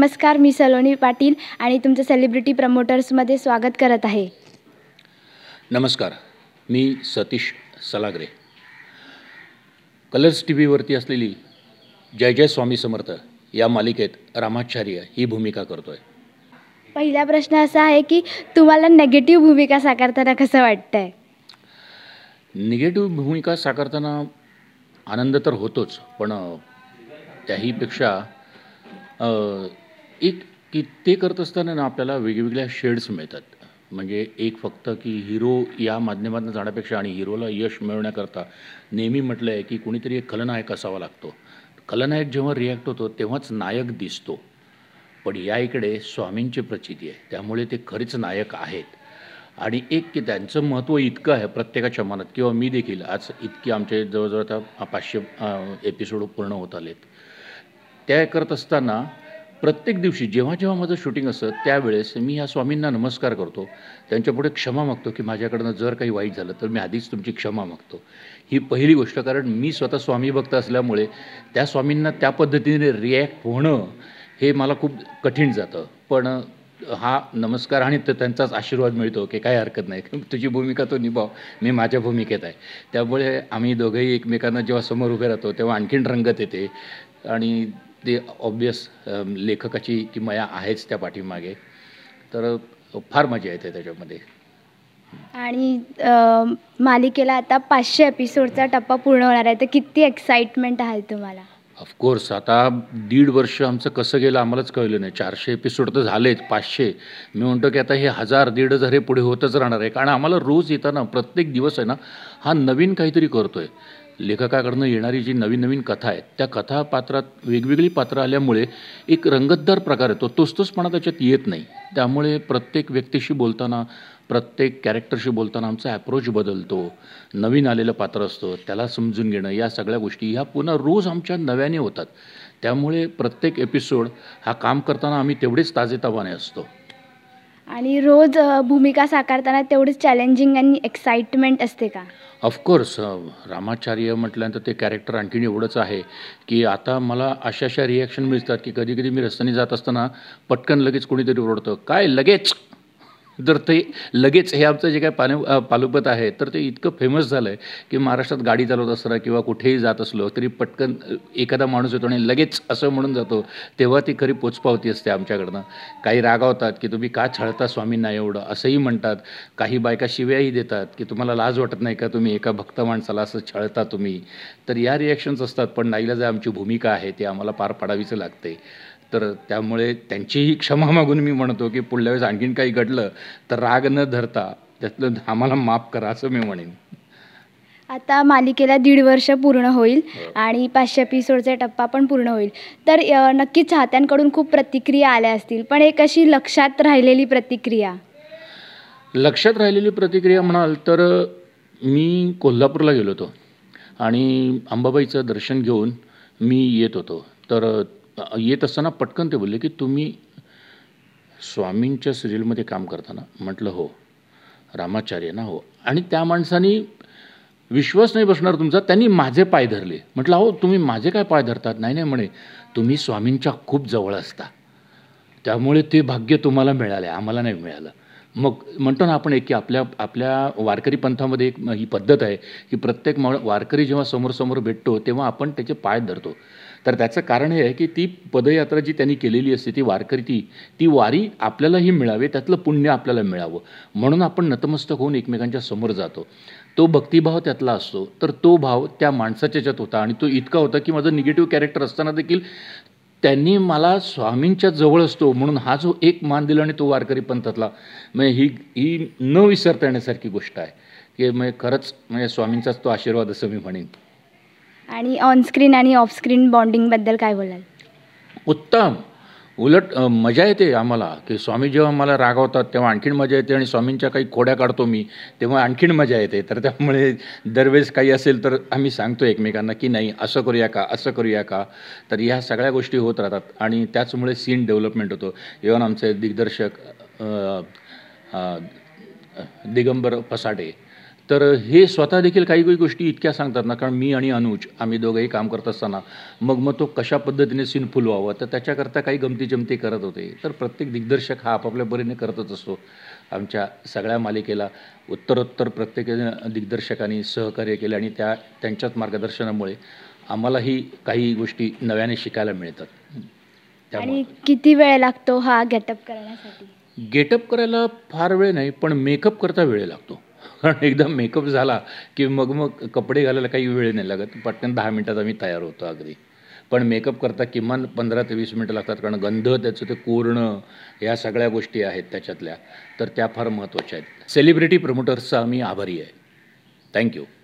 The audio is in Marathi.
नमस्कार मी सलोनी पाटील आणि तुमचं सेलिब्रिटी प्रमोटर्समध्ये स्वागत करत आहे नमस्कार मी सतीश सलागरे कलर्स टी व्हीवरती असलेली जय जय स्वामी समर्थ या मालिकेत रामाचार्य ही भूमिका करतोय पहिला प्रश्न असा आहे की तुम्हाला नेगेटिव्ह भूमिका साकारताना कसं वाटतं आहे निगेटिव्ह भूमिका साकारताना आनंद तर होतोच पण त्याहीपेक्षा एक की ते करत असताना ना आपल्याला वेगवेगळ्या शेड्स मिळतात म्हणजे एक फक्त की हिरो या माध्यमातून जाण्यापेक्षा आणि हिरोला यश मिळवण्याकरता नेहमी म्हटलं आहे की कुणीतरी एक खलनायक असावा लागतो खलनायक जेव्हा रिॲक्ट होतो तेव्हाच नायक दिसतो पण या इकडे स्वामींची प्रचिती आहे त्यामुळे ते खरेच नायक आहेत आणि एक की त्यांचं महत्त्व इतकं आहे प्रत्येकाच्या मनात किंवा मी देखील आज इतकी आमचे जवळजवळ आता पाचशे एपिसोड पूर्ण होत आलेत त्या करत असताना प्रत्येक दिवशी जेव्हा जेव्हा माझं शूटिंग असतं त्यावेळेस मी ह्या स्वामींना नमस्कार करतो त्यांच्यापुढे क्षमा मागतो की माझ्याकडनं जर काही वाईट झालं तर मी आधीच तुमची क्षमा मागतो ही पहिली गोष्ट कारण मी स्वतः स्वामी भक्त असल्यामुळे त्या स्वामींना त्या पद्धतीने रिॲक्ट होणं हे मला खूप कठीण जातं पण हा नमस्कार आणि तर त्यांचाच आशीर्वाद मिळतो की काही हरकत नाही तुझी भूमिका तो निभाव मी माझ्या भूमिकेत आहे त्यामुळे आम्ही दोघंही एकमेकांना जेव्हा समोर उभे राहतो तेव्हा आणखीन रंगत येते आणि ते ऑब्वियस um, लेखकाची ती मया आहेच त्या पाठीमागे तर फार मजा येते त्याच्यामध्ये आणि मालिकेला आता पाचशे एपिसोडचा टप्पा पूर्ण होणार आहे तर किती एक्साइटमेंट आहे तुम्हाला ऑफकोर्स आता दीड वर्ष आमचं कसं गेलं आम्हालाच कळलं नाही चारशे एपिसोड तर झालेच पाचशे मी म्हणतो की आता हे हजार दीड हजार हे पुढे होतच राहणार आहे कारण आम्हाला रोज येताना प्रत्येक दिवस आहे ना हा नवीन काहीतरी करतो आहे लेखकाकडनं येणारी जी नवीन नवीन कथा आहेत त्या कथा पात्रात वेगवेगळी पात्रं आल्यामुळे एक रंगतदार प्रकार येतो तोच त्याच्यात येत नाही त्यामुळे प्रत्येक व्यक्तीशी बोलताना प्रत्येक कॅरेक्टरशी बोलताना आमचा ॲप्रोच बदलतो नवीन आलेलं पात्र असतं त्याला समजून घेणं या सगळ्या गोष्टी ह्या पुन्हा रोज आमच्या नव्याने होतात त्यामुळे प्रत्येक एपिसोड हा काम करताना आम्ही तेवढेच ताजेतवाने असतो आणि रोज भूमिका साकारताना तेवढंच चॅलेंजिंग आणि एक्साइटमेंट असते का ऑफकोर्स रामाचार्य म्हटल्यानंतर ते कॅरेक्टर आणखीन एवढंच आहे की आता मला अशा अशा रिॲक्शन मिळतात की कधी कधी मी रस्त्याने जात असताना पटकन लगेच कोणीतरी ओरडतं काय लगेच तर ते लगेच हे आमचं जे काय पाने पालुपत आहे तर ते इतकं फेमस झालं आहे की महाराष्ट्रात गाडी चालवत असला किंवा कुठेही जात असलो तरी पटकन एखादा माणूस येतो आणि लगेच असं म्हणून जातो तेव्हा ती खरी पोचपावती असते आमच्याकडनं काही रागावतात की तुम्ही का छळता स्वामींना एवढं असंही म्हणतात काही बायका शिव्याही देतात की तुम्हाला लाज वाटत नाही का तुम्ही एका भक्त माणसाला असं छळता तुम्ही तर या रिॲक्शन्स असतात पण नाईला जे आमची भूमिका आहे ती आम्हाला पार पाडावीच लागते तर त्यामुळे त्यांचीही क्षमा मागून मी म्हणतो की पुढल्या वेळेस आणखीन काही घडलं तर राग न धरता त्यातलं आम्हाला माफ करा असं मी म्हणेन आता मालिकेला दीड वर्ष पूर्ण होईल हो. आणि पाचशे एपिसोडचा टप्पा पण पूर्ण होईल तर नक्कीच चाहत्यांकडून खूप प्रतिक्रिया आल्या असतील पण एक अशी लक्षात राहिलेली प्रतिक्रिया लक्षात राहिलेली प्रतिक्रिया म्हणाल तर मी कोल्हापूरला गेलो होतो आणि अंबाबाईचं दर्शन घेऊन मी येत होतो तर येत असताना पटकन ते बोलले की तुम्ही स्वामींच्या सिरियलमध्ये काम करताना म्हटलं हो रामाचार्य ना हो आणि त्या माणसानी विश्वास नाही बसणार तुमचा त्यांनी माझे पाय धरले म्हटलं अहो तुम्ही माझे काय पाय धरतात नाही नाही म्हणे तुम्ही स्वामींच्या खूप जवळ असता त्यामुळे ते भाग्य तुम्हाला मिळालं आहे आम्हाला नाही मिळालं मग म्हणतो ना आपण एक की आपल्या आपल्या वारकरी पंथामध्ये एक ही पद्धत आहे की प्रत्येक वारकरी जेव्हा समोर समोर भेटतो तेव्हा आपण त्याचे पाय धरतो तर त्याचं कारण हे आहे की ती पदयात्रा जी त्यांनी केलेली असते ती वारकरी ती ती वारी आपल्यालाही मिळावे त्यातलं पुण्य आपल्याला मिळावं म्हणून आपण नतमस्तक होऊन एकमेकांच्या समोर जातो तो भक्तिभाव त्यातला असतो तर तो भाव त्या माणसाच्या ज्यात होता आणि तो इतका होता की माझं निगेटिव्ह कॅरेक्टर असताना देखील त्यांनी मला स्वामींच्या जवळ असतो म्हणून हा जो एक मान दिला आणि तो वारकरी पंथातला म्हणजे ही ही न विसरता येण्यासारखी गोष्ट आहे की मग खरंच म्हणजे स्वामींचाच तो आशीर्वाद असं मी म्हणेन आणि ऑनस्क्रीन आणि ऑफस्क्रीन बॉन्डिंगबद्दल काय बोलाल उत्तम उलट मजा येते आम्हाला की स्वामी जेव्हा मला रागवतात तेव्हा आणखीन मजा येते आणि स्वामींच्या काही खोड्या काढतो मी तेव्हा आणखीन मजा येते तर त्यामुळे दरवेळेस काही असेल तर आम्ही सांगतो एकमेकांना की नाही असं करूया का असं करूया का तर ह्या सगळ्या गोष्टी होत राहतात आणि त्याचमुळे सीन डेव्हलपमेंट होतो इव्हन आमचे दिग्दर्शक दिगंबर पसाटे तर हे स्वतः देखील काही काही गोष्टी इतक्या सांगतात ना कारण मी आणि अनुज आम्ही दोघंही काम करत असताना मग मग तो कशा पद्धतीने सीन फुलवावा तर त्याच्याकरता काही गमती जमती करत होते तर प्रत्येक दिग्दर्शक हा आपापल्या परीने करतच असतो आमच्या सगळ्या मालिकेला उत्तरोत्तर प्रत्येक दिग्दर्शकांनी सहकार्य केले आणि त्या त्यांच्याच मार्गदर्शनामुळे आम्हालाही काही गोष्टी नव्याने शिकायला मिळतात आणि किती वेळ लागतो हा गेटअप करण्यासाठी गेटअप करायला फार वेळ नाही पण मेकअप करता वेळ लागतो पण एकदा मेकअप झाला की मग मग कपडे घालायला काही वेळ नाही लागत पटकन दहा मिनटात आम्ही तयार होतो अगदी पण मेकअप करता किमान पंधरा ते वीस मिनटं लागतात कारण गंध त्याचं ते कोरणं ह्या सगळ्या गोष्टी आहेत त्याच्यातल्या तर त्या फार महत्त्वाच्या आहेत सेलिब्रिटी प्रमोटर्सचा आम्ही आभारी आहे थँक्यू